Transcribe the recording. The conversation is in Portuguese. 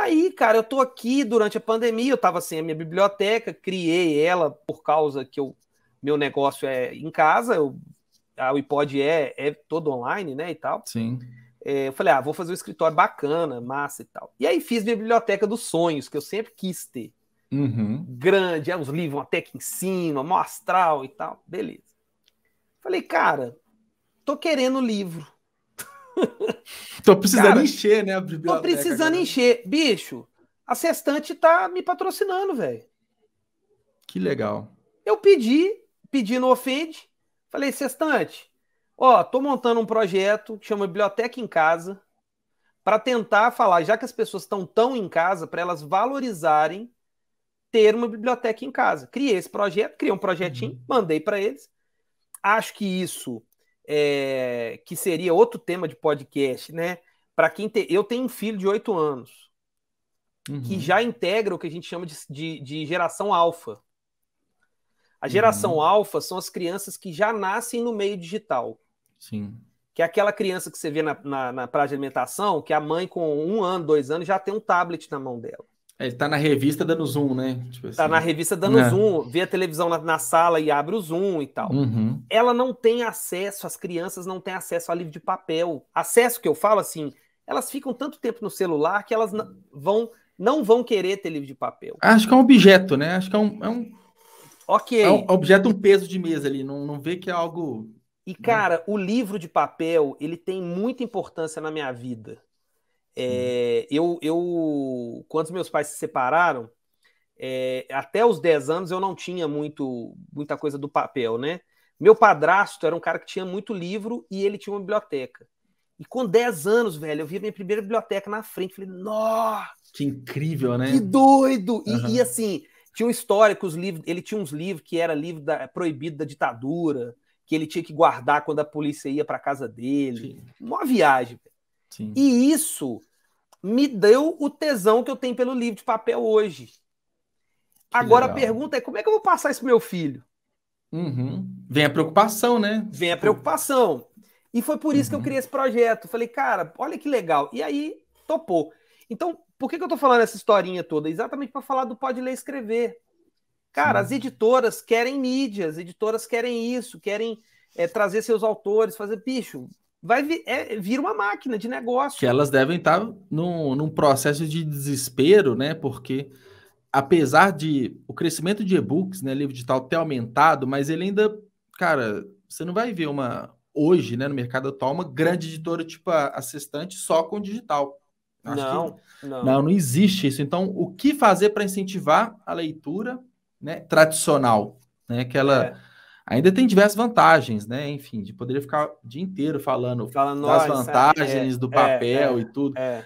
Aí, cara, eu tô aqui durante a pandemia, eu tava sem a minha biblioteca, criei ela por causa que eu, meu negócio é em casa, eu, a iPod é, é todo online, né, e tal. Sim. É, eu falei, ah, vou fazer um escritório bacana, massa e tal. E aí fiz minha biblioteca dos sonhos, que eu sempre quis ter. Uhum. Grande, é uns livros até aqui em cima, mó e tal, beleza. Falei, cara, tô querendo livro. Tô precisando Cara, encher, né? Tô precisando encher. Bicho, a Sextante tá me patrocinando, velho. Que legal. Eu pedi, pedi no Ofende. Falei, Sextante, ó, tô montando um projeto que chama Biblioteca em Casa para tentar falar, já que as pessoas estão tão em casa, para elas valorizarem ter uma biblioteca em casa. Criei esse projeto, criei um projetinho, uhum. mandei para eles. Acho que isso é, que seria outro tema de podcast, né? Para quem te... eu tenho um filho de oito anos uhum. que já integra o que a gente chama de, de, de geração alfa. A uhum. geração uhum. alfa são as crianças que já nascem no meio digital. Sim. Que é aquela criança que você vê na, na, na praia de alimentação, que a mãe com um ano, dois anos, já tem um tablet na mão dela. Ele é, tá na revista dando zoom, né? Tipo tá assim. Tá na revista dando é. zoom, vê a televisão na, na, sala e abre o zoom e tal. Uhum. Ela não tem acesso, as crianças não têm acesso a livro de papel. Acesso que eu falo assim, elas ficam tanto tempo no celular que elas não vão, não vão querer ter livro de papel. Acho que é um objeto, né? Acho que é um. É um... Ok. É um objeto, um peso de mesa ali, não, não vê que é algo. E, né? cara, o livro de papel, ele tem muita importância na minha vida. É, uhum. eu, eu, quando meus pais se separaram, é, até os 10 anos eu não tinha muito, muita coisa do papel, né? Meu padrasto era um cara que tinha muito livro e ele tinha uma biblioteca. E com 10 anos, velho, eu vi minha primeira biblioteca na frente. Falei, nossa! Que incrível, né? Que doido! Uhum. E, e, assim, tinha uma história os livros. Ele tinha uns livros que era livro da, proibido da ditadura, que ele tinha que guardar quando a polícia ia para casa dele. Sim. Uma viagem. Sim. E isso me deu o tesão que eu tenho pelo livro de papel hoje. Agora a pergunta é: como é que eu vou passar isso pro meu filho? Uhum. Vem a preocupação, né? Vem a tipo, preocupação. E foi por isso uhum. que eu uhum. criei esse projeto. Falei, cara, olha que legal. E aí, topou. Então, por que, que eu tô falando essa historinha toda? Exatamente para falar do Pode Ler e Escrever. Cara, Sim. as editoras querem mídias, editoras querem isso, querem é, trazer seus autores, fazer. Bicho, vai vir, é, vir uma máquina de negócio. Que elas devem estar tá num, num processo de desespero, né? Porque apesar de o crescimento de e-books, né, livro digital ter aumentado, mas ele ainda, cara, você não vai ver uma hoje, né, no mercado atual, uma grande editora tipo assistente só com digital. Não, que, não, não, não, existe isso. Então, o que fazer para incentivar a leitura, né, tradicional, né, que ela é Ainda tem diversas vantagens, né? Enfim, de poderia ficar o dia inteiro falando, das é, vantagens é, do papel é, é, e tudo. É.